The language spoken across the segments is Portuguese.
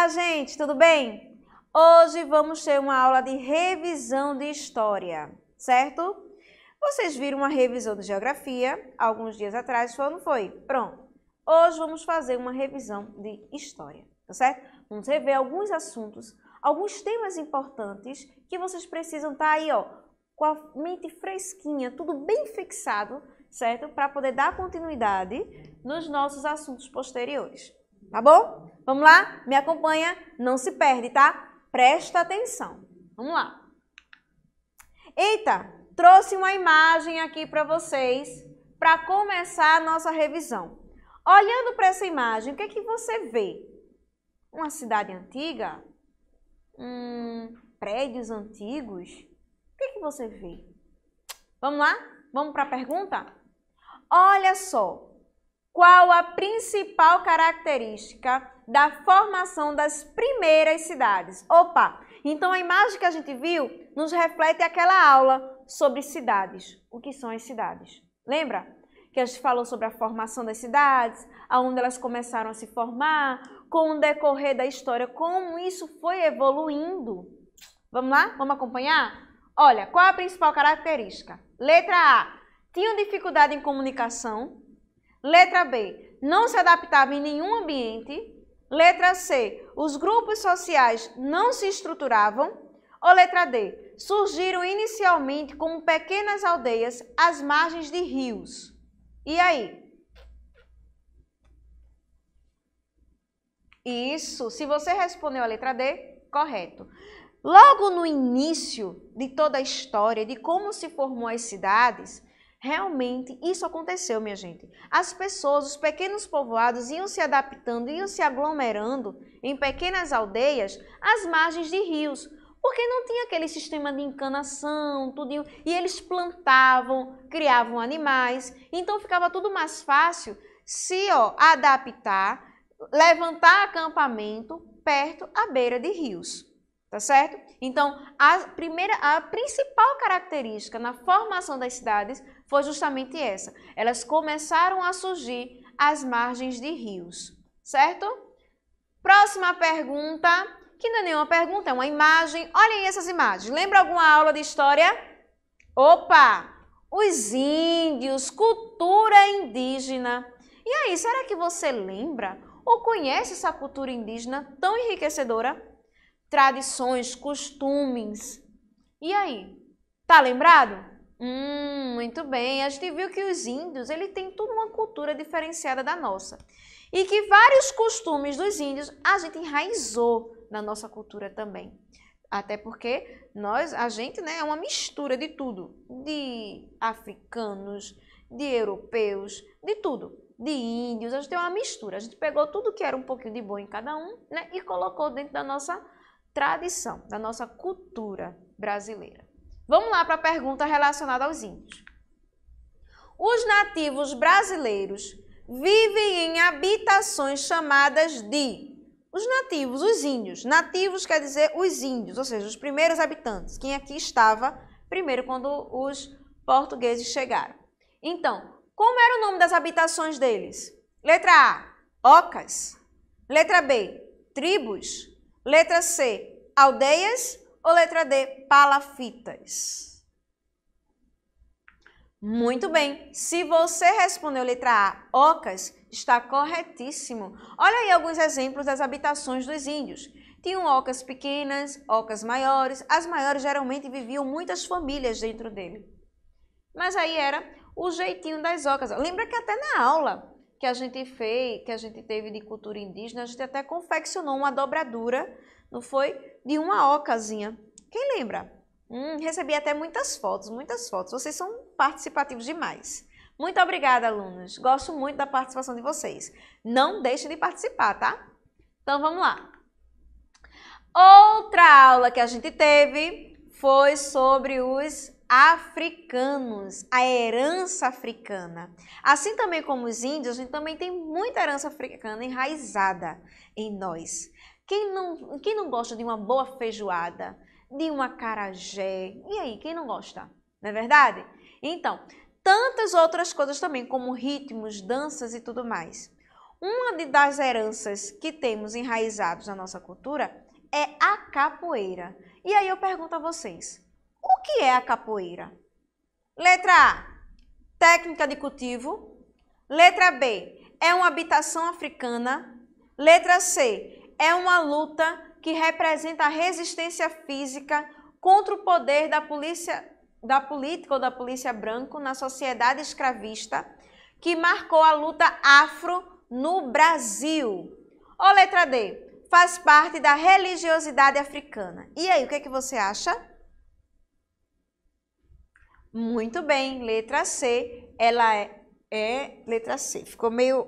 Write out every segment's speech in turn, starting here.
Olá, gente, tudo bem? Hoje vamos ter uma aula de revisão de história, certo? Vocês viram uma revisão de geografia alguns dias atrás, foi ou não foi? Pronto. Hoje vamos fazer uma revisão de história, tá certo? Vamos rever alguns assuntos, alguns temas importantes que vocês precisam estar tá aí, ó, com a mente fresquinha, tudo bem fixado, certo? Para poder dar continuidade nos nossos assuntos posteriores, tá bom? Vamos lá? Me acompanha, não se perde, tá? Presta atenção. Vamos lá. Eita, trouxe uma imagem aqui para vocês para começar a nossa revisão. Olhando para essa imagem, o que é que você vê? Uma cidade antiga? Hum, prédios antigos? O que é que você vê? Vamos lá? Vamos para a pergunta? Olha só, qual a principal característica da formação das primeiras cidades. Opa! Então a imagem que a gente viu nos reflete aquela aula sobre cidades. O que são as cidades? Lembra? Que a gente falou sobre a formação das cidades, aonde elas começaram a se formar, com o decorrer da história, como isso foi evoluindo. Vamos lá? Vamos acompanhar? Olha, qual a principal característica? Letra A. Tinham dificuldade em comunicação, Letra B, não se adaptava em nenhum ambiente. Letra C, os grupos sociais não se estruturavam. Ou letra D, surgiram inicialmente como pequenas aldeias às margens de rios. E aí? Isso, se você respondeu a letra D, correto. Logo no início de toda a história de como se formou as cidades, Realmente isso aconteceu, minha gente. As pessoas, os pequenos povoados iam se adaptando, iam se aglomerando em pequenas aldeias às margens de rios, porque não tinha aquele sistema de encanação, tudo e eles plantavam, criavam animais, então ficava tudo mais fácil se ó, adaptar, levantar acampamento perto à beira de rios. Tá certo? Então, a primeira a principal característica na formação das cidades foi justamente essa. Elas começaram a surgir às margens de rios, certo? Próxima pergunta, que não é nenhuma pergunta, é uma imagem. Olhem essas imagens. Lembra alguma aula de história? Opa! Os índios, cultura indígena. E aí, será que você lembra ou conhece essa cultura indígena tão enriquecedora? Tradições, costumes. E aí, tá lembrado? Hum, muito bem. A gente viu que os índios, ele tem toda uma cultura diferenciada da nossa. E que vários costumes dos índios a gente enraizou na nossa cultura também. Até porque nós, a gente, né, é uma mistura de tudo, de africanos, de europeus, de tudo, de índios. A gente tem uma mistura. A gente pegou tudo que era um pouquinho de bom em cada um, né, e colocou dentro da nossa tradição, da nossa cultura brasileira. Vamos lá para a pergunta relacionada aos índios. Os nativos brasileiros vivem em habitações chamadas de os nativos, os índios. Nativos quer dizer os índios, ou seja, os primeiros habitantes, quem aqui estava primeiro quando os portugueses chegaram. Então, como era o nome das habitações deles? Letra A, ocas. Letra B, tribos. Letra C, aldeias ou letra D, palafitas? Muito bem, se você respondeu letra A, ocas, está corretíssimo. Olha aí alguns exemplos das habitações dos índios. Tinham ocas pequenas, ocas maiores, as maiores geralmente viviam muitas famílias dentro dele. Mas aí era o jeitinho das ocas. Lembra que até na aula que a gente fez, que a gente teve de cultura indígena, a gente até confeccionou uma dobradura, não foi? De uma ocazinha. Quem lembra? Hum, recebi até muitas fotos, muitas fotos. Vocês são participativos demais. Muito obrigada, alunos. Gosto muito da participação de vocês. Não deixem de participar, tá? Então vamos lá. Outra aula que a gente teve foi sobre os africanos, a herança africana. Assim também como os índios, a gente também tem muita herança africana enraizada em nós. Quem não, quem não gosta de uma boa feijoada, de uma carajé? E aí, quem não gosta? Não é verdade? Então, tantas outras coisas também, como ritmos, danças e tudo mais. Uma das heranças que temos enraizados na nossa cultura é a capoeira. E aí eu pergunto a vocês, o que é a capoeira? Letra A, técnica de cultivo. Letra B, é uma habitação africana. Letra C, é uma luta que representa a resistência física contra o poder da polícia da política ou da polícia branca na sociedade escravista que marcou a luta afro no Brasil. Ou letra D, faz parte da religiosidade africana. E aí, o que, é que você acha? Muito bem, letra C, ela é, é letra C. Ficou meio,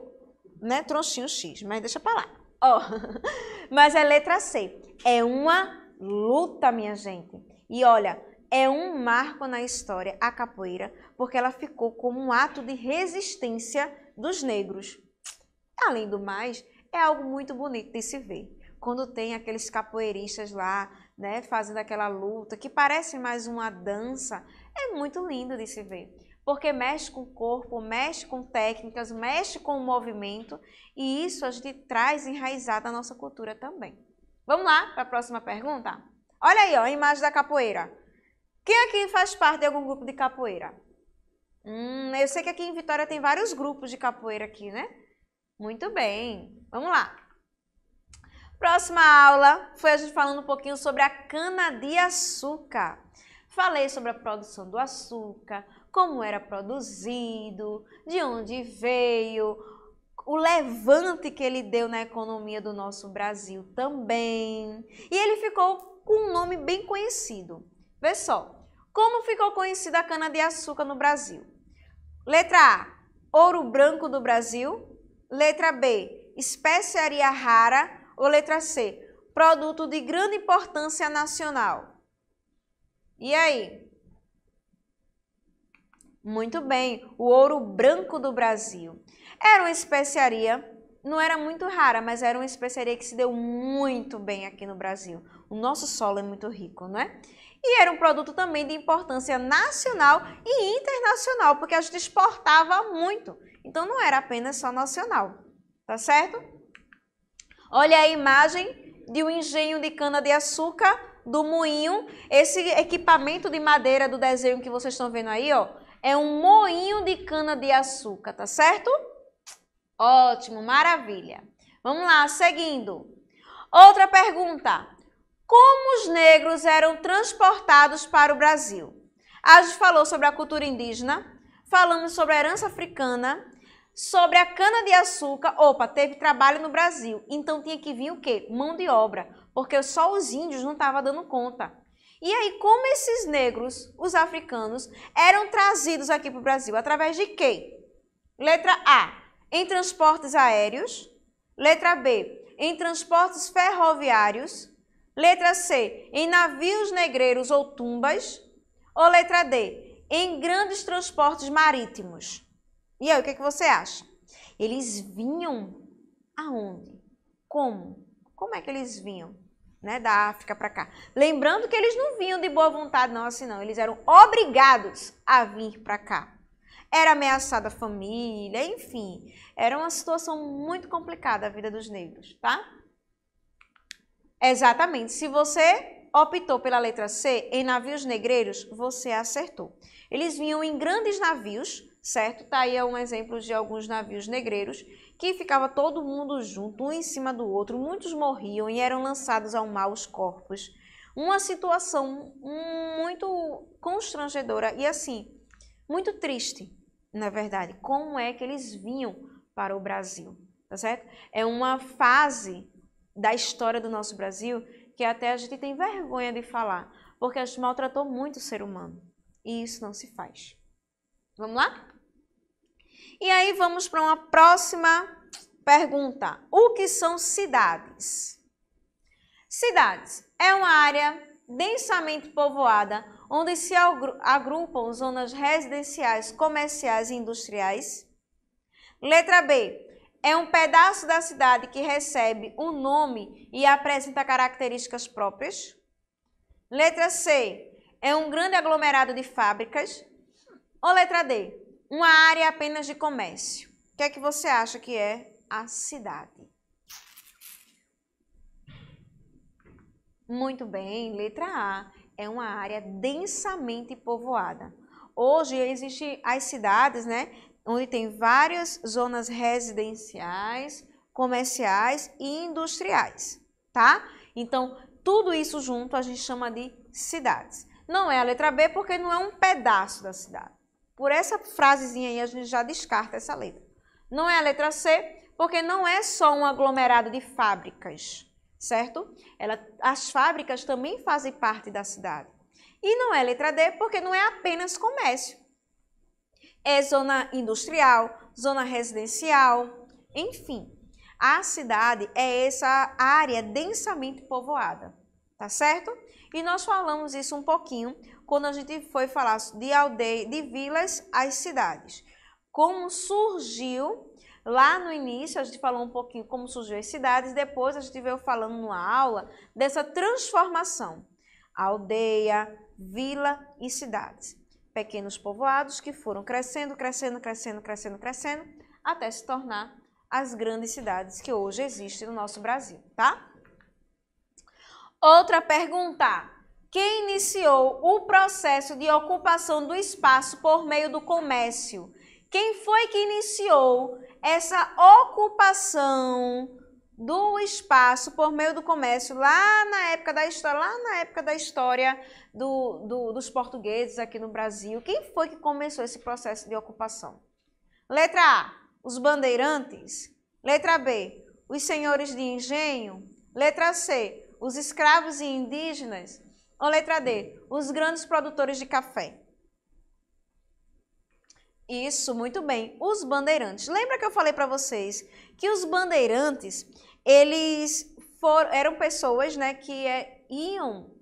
né, troncinho X, mas deixa pra lá. Ó, oh. mas é letra C. É uma luta, minha gente. E olha, é um marco na história, a capoeira, porque ela ficou como um ato de resistência dos negros. Além do mais, é algo muito bonito de se ver. Quando tem aqueles capoeiristas lá, né, fazendo aquela luta, que parece mais uma dança, é muito lindo de se ver. Porque mexe com o corpo, mexe com técnicas, mexe com o movimento e isso a gente traz enraizado a nossa cultura também. Vamos lá para a próxima pergunta? Olha aí, ó, a imagem da capoeira. Quem aqui faz parte de algum grupo de capoeira? Hum, eu sei que aqui em Vitória tem vários grupos de capoeira aqui, né? Muito bem, vamos lá. Próxima aula foi a gente falando um pouquinho sobre a cana-de-açúcar. Falei sobre a produção do açúcar, como era produzido, de onde veio, o levante que ele deu na economia do nosso Brasil também. E ele ficou com um nome bem conhecido. Vê só, como ficou conhecida a cana-de-açúcar no Brasil? Letra A, ouro branco do Brasil. Letra B, especiaria rara. Ou letra C, produto de grande importância nacional. E aí? Muito bem, o ouro branco do Brasil. Era uma especiaria, não era muito rara, mas era uma especiaria que se deu muito bem aqui no Brasil. O nosso solo é muito rico, não é? E era um produto também de importância nacional e internacional, porque a gente exportava muito. Então não era apenas só nacional, tá certo? Olha a imagem de um engenho de cana-de-açúcar do moinho. Esse equipamento de madeira do desenho que vocês estão vendo aí, ó, é um moinho de cana de açúcar, tá certo? Ótimo, maravilha. Vamos lá, seguindo. Outra pergunta. Como os negros eram transportados para o Brasil? A gente falou sobre a cultura indígena, falamos sobre a herança africana, sobre a cana-de-açúcar. Opa, teve trabalho no Brasil, então tinha que vir o quê? Mão de obra porque só os índios não estavam dando conta. E aí, como esses negros, os africanos, eram trazidos aqui para o Brasil? Através de quê? Letra A, em transportes aéreos. Letra B, em transportes ferroviários. Letra C, em navios negreiros ou tumbas. Ou letra D, em grandes transportes marítimos. E aí, o que, é que você acha? Eles vinham aonde? Como? Como é que eles vinham? Né, da África para cá. Lembrando que eles não vinham de boa vontade, não, assim, não. Eles eram obrigados a vir para cá. Era ameaçada a família, enfim. Era uma situação muito complicada a vida dos negros, tá? Exatamente. Se você optou pela letra C, em navios negreiros, você acertou. Eles vinham em grandes navios, certo? Tá aí um exemplo de alguns navios negreiros que ficava todo mundo junto, um em cima do outro, muitos morriam e eram lançados ao mar os corpos. Uma situação muito constrangedora e assim, muito triste, na verdade, como é que eles vinham para o Brasil, tá certo? É uma fase da história do nosso Brasil que até a gente tem vergonha de falar, porque a gente maltratou muito o ser humano. E isso não se faz. Vamos lá? E aí vamos para uma próxima pergunta. O que são cidades? Cidades é uma área densamente povoada onde se agrupam zonas residenciais, comerciais e industriais. Letra B. É um pedaço da cidade que recebe um nome e apresenta características próprias. Letra C. É um grande aglomerado de fábricas. Ou letra D uma área apenas de comércio. O que é que você acha que é a cidade? Muito bem, letra A. É uma área densamente povoada. Hoje existem as cidades, né, onde tem várias zonas residenciais, comerciais e industriais, tá? Então, tudo isso junto a gente chama de cidades. Não é a letra B porque não é um pedaço da cidade. Por essa frasezinha aí, a gente já descarta essa letra. Não é a letra C, porque não é só um aglomerado de fábricas, certo? Ela, as fábricas também fazem parte da cidade. E não é letra D, porque não é apenas comércio. É zona industrial, zona residencial, enfim. A cidade é essa área densamente povoada, tá certo? E nós falamos isso um pouquinho quando a gente foi falar de aldeia, de vilas às cidades. Como surgiu Lá no início a gente falou um pouquinho como surgiu as cidades, depois a gente veio falando numa aula dessa transformação. Aldeia, vila e cidades. Pequenos povoados que foram crescendo, crescendo, crescendo, crescendo, crescendo, até se tornar as grandes cidades que hoje existem no nosso Brasil, tá? Outra pergunta quem iniciou o processo de ocupação do espaço por meio do comércio? Quem foi que iniciou essa ocupação do espaço por meio do comércio lá na época da história, lá na época da história do, do, dos portugueses aqui no Brasil? Quem foi que começou esse processo de ocupação? Letra A, os bandeirantes. Letra B, os senhores de engenho. Letra C, os escravos e indígenas. Ou letra D, os grandes produtores de café. Isso, muito bem. Os bandeirantes. Lembra que eu falei para vocês que os bandeirantes, eles foram, eram pessoas né, que é, iam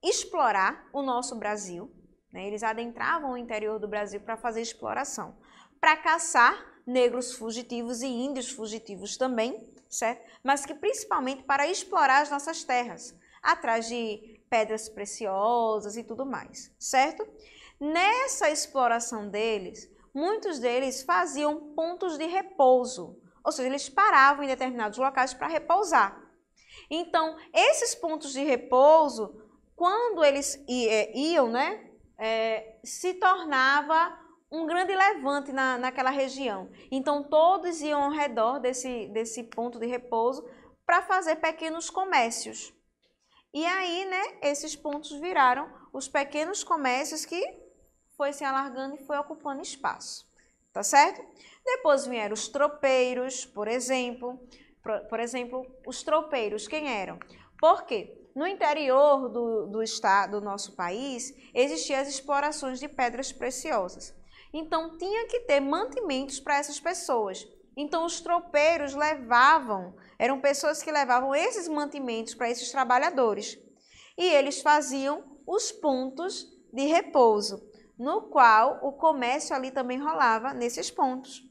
explorar o nosso Brasil. Né? Eles adentravam o interior do Brasil para fazer exploração, para caçar negros fugitivos e índios fugitivos também, certo? Mas que principalmente para explorar as nossas terras, atrás de pedras preciosas e tudo mais, certo? Nessa exploração deles, muitos deles faziam pontos de repouso, ou seja, eles paravam em determinados locais para repousar. Então, esses pontos de repouso, quando eles é, iam, né, é, se tornava um grande levante na, naquela região. Então, todos iam ao redor desse, desse ponto de repouso para fazer pequenos comércios. E aí, né, esses pontos viraram os pequenos comércios que foi se alargando e foi ocupando espaço, tá certo? Depois vieram os tropeiros, por exemplo. Por, por exemplo, os tropeiros, quem eram? Porque No interior do, do estado, do nosso país, existiam as explorações de pedras preciosas. Então, tinha que ter mantimentos para essas pessoas. Então, os tropeiros levavam, eram pessoas que levavam esses mantimentos para esses trabalhadores. E eles faziam os pontos de repouso, no qual o comércio ali também rolava nesses pontos.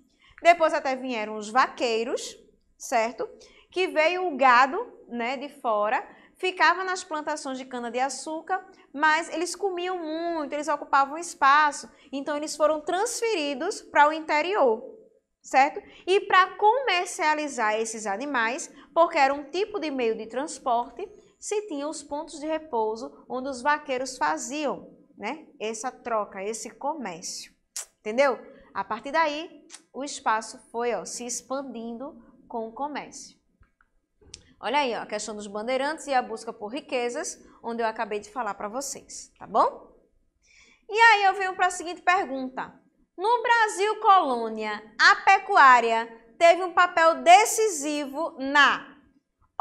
Depois até vieram os vaqueiros, certo? Que veio o gado, né, de fora, ficava nas plantações de cana-de-açúcar, mas eles comiam muito, eles ocupavam espaço, então eles foram transferidos para o interior certo? E para comercializar esses animais, porque era um tipo de meio de transporte, se tinha os pontos de repouso onde os vaqueiros faziam, né? Essa troca, esse comércio, entendeu? A partir daí, o espaço foi ó, se expandindo com o comércio. Olha aí, ó, a questão dos bandeirantes e a busca por riquezas, onde eu acabei de falar para vocês, tá bom? E aí eu venho para a seguinte pergunta. No Brasil Colônia, a pecuária teve um papel decisivo na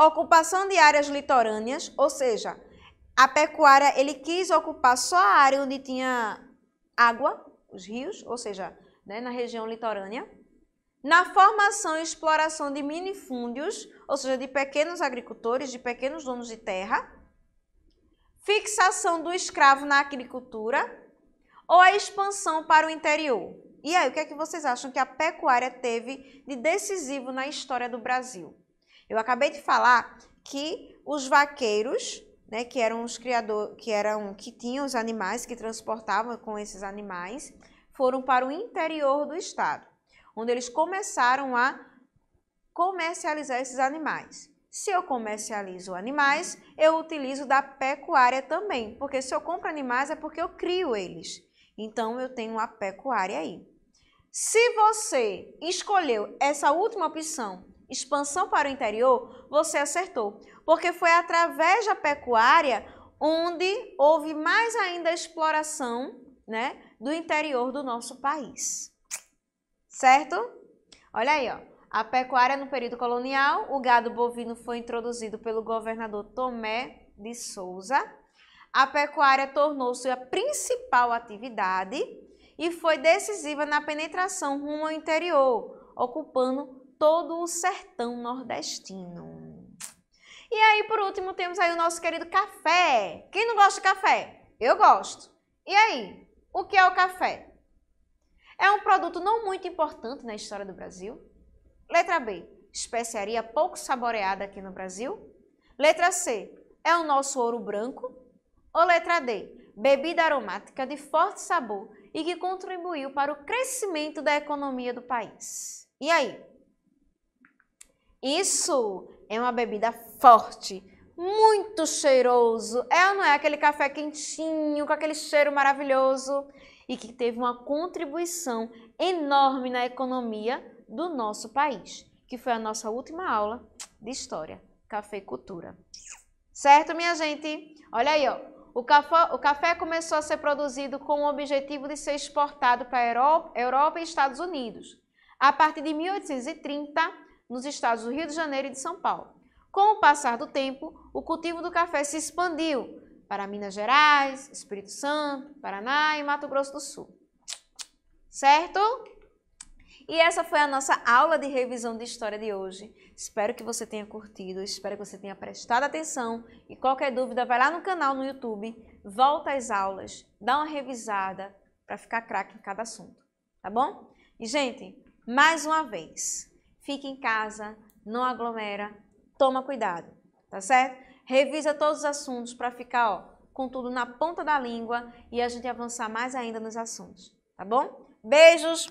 ocupação de áreas litorâneas, ou seja, a pecuária ele quis ocupar só a área onde tinha água, os rios, ou seja, né, na região litorânea. Na formação e exploração de minifúndios, ou seja, de pequenos agricultores, de pequenos donos de terra. Fixação do escravo na agricultura, ou a expansão para o interior? E aí, o que é que vocês acham que a pecuária teve de decisivo na história do Brasil? Eu acabei de falar que os vaqueiros, né, que eram os criadores, que eram que tinham os animais, que transportavam com esses animais, foram para o interior do estado, onde eles começaram a comercializar esses animais. Se eu comercializo animais, eu utilizo da pecuária também, porque se eu compro animais é porque eu crio eles. Então, eu tenho a pecuária aí. Se você escolheu essa última opção, expansão para o interior, você acertou, porque foi através da pecuária onde houve mais ainda exploração né, do interior do nosso país. Certo? Olha aí, ó. A pecuária no período colonial, o gado bovino foi introduzido pelo governador Tomé de Souza a pecuária tornou-se a principal atividade e foi decisiva na penetração rumo ao interior, ocupando todo o sertão nordestino. E aí, por último, temos aí o nosso querido café. Quem não gosta de café? Eu gosto. E aí, o que é o café? É um produto não muito importante na história do Brasil. Letra B, especiaria pouco saboreada aqui no Brasil. Letra C, é o nosso ouro branco. Ou letra D, bebida aromática de forte sabor e que contribuiu para o crescimento da economia do país. E aí? Isso é uma bebida forte, muito cheiroso. É ou não é aquele café quentinho, com aquele cheiro maravilhoso e que teve uma contribuição enorme na economia do nosso país, que foi a nossa última aula de história, cafeicultura. Certo, minha gente? Olha aí, ó o café, o café, começou a ser produzido com o objetivo de ser exportado para a Europa, Europa e Estados Unidos, a partir de 1830, nos estados do Rio de Janeiro e de São Paulo. Com o passar do tempo, o cultivo do café se expandiu para Minas Gerais, Espírito Santo, Paraná e Mato Grosso do Sul. Certo? E essa foi a nossa aula de revisão de história de hoje. Espero que você tenha curtido, espero que você tenha prestado atenção e qualquer dúvida vai lá no canal no YouTube, volta às aulas, dá uma revisada para ficar craque em cada assunto, tá bom? E gente, mais uma vez, fique em casa, não aglomera, toma cuidado, tá certo? Revisa todos os assuntos para ficar, ó, com tudo na ponta da língua e a gente avançar mais ainda nos assuntos, tá bom? Beijos!